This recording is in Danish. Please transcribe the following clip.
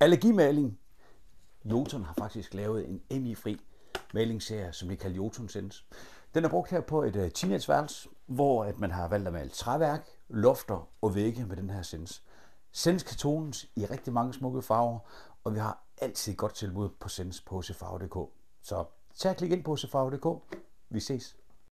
Allergimaling. Jotun har faktisk lavet en MI-fri malingsserie, som vi kalder Jotun Sense. Den er brugt her på et øh, teenageværelse, hvor at man har valgt at male træværk, lofter og vægge med den her Sense. Sense kan tones i rigtig mange smukke farver, og vi har altid godt tilbud på Sense på hcfarve.dk. Så tag og klik ind på hcfarve.dk. Vi ses.